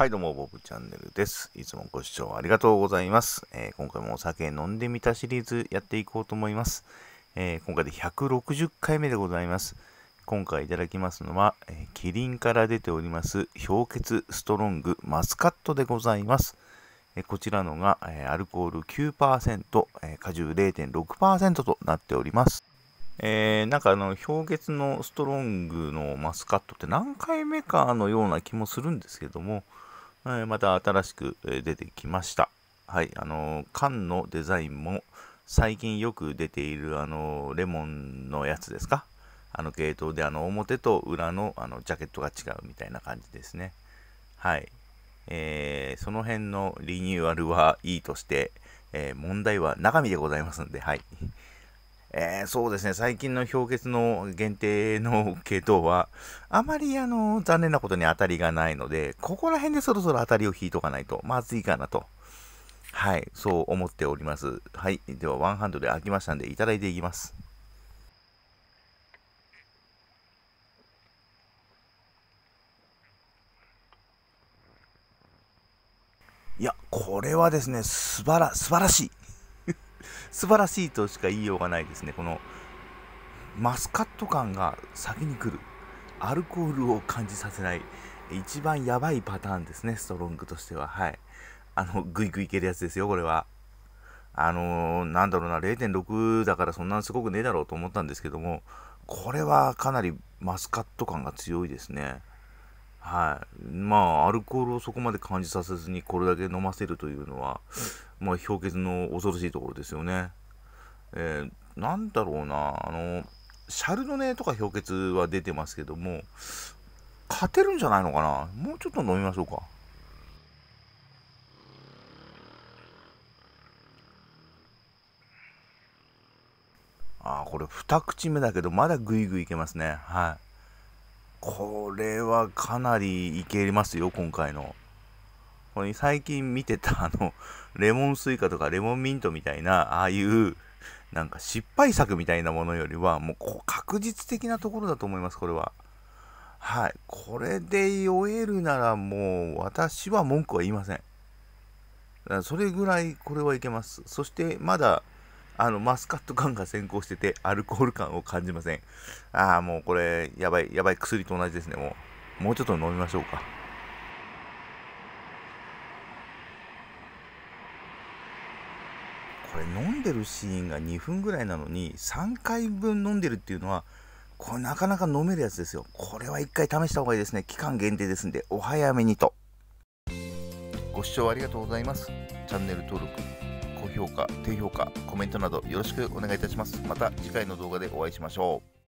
はい、どうも、ボブチャンネルです。いつもご視聴ありがとうございます。えー、今回もお酒飲んでみたシリーズやっていこうと思います。えー、今回で160回目でございます。今回いただきますのは、えー、キリンから出ております、氷結ストロングマスカットでございます。えこちらのが、えアルコール9%、え果汁0.6%となっております。えー、なんかあの氷結のストロングのマスカットって何回目かのような気もするんですけども、い、また新しく出てきました。はい、あの缶のデザインも最近よく出ているあのレモンのやつですかあの系統であの表と裏のあのジャケットが違うみたいな感じですね。はい。えー、その辺のリニューアルはいいとして、えー、問題は中身でございますんで、はい。えー、そうですね、最近の氷結の限定の系統は、あまりあの残念なことに当たりがないので、ここら辺でそろそろ当たりを引いとかないとまずいかなと。はい、そう思っております。はい、ではワンハンドで開きましたんで、いただいていきます。いや、これはですね、すばら、素晴らしい。素晴らしいとしか言いようがないですね。このマスカット感が先に来る。アルコールを感じさせない。一番やばいパターンですね、ストロングとしては。はい。あの、グイグイいけるやつですよ、これは。あのー、なんだろうな、0.6だからそんなすごくねえだろうと思ったんですけども、これはかなりマスカット感が強いですね。はい、まあアルコールをそこまで感じさせずにこれだけ飲ませるというのは、まあ、氷結の恐ろしいところですよね。えー、なんだろうなあのシャルドネとか氷結は出てますけども勝てるんじゃないのかなもうちょっと飲みましょうか。ああこれ2口目だけどまだグイグイいけますねはい。これはかなりいけますよ、今回の。これ最近見てたあの、レモンスイカとかレモンミントみたいな、ああいう、なんか失敗作みたいなものよりは、もう確実的なところだと思います、これは。はい。これで酔えるならもう、私は文句は言いません。それぐらいこれはいけます。そしてまだ、あの、マスカット感が先行してて、アルコール感を感じません。ああ、もうこれ、やばい、やばい、薬と同じですね、もう。もうちょっと飲みましょうか。これ飲んでるシーンが2分ぐらいなのに3回分飲んでるっていうのはこれなかなか飲めるやつですよこれは1回試した方がいいですね期間限定ですんでお早めにとご視聴ありがとうございますチャンネル登録高評価、低評価、コメントなどよろしくお願いいたします。また次回の動画でお会いしましょう。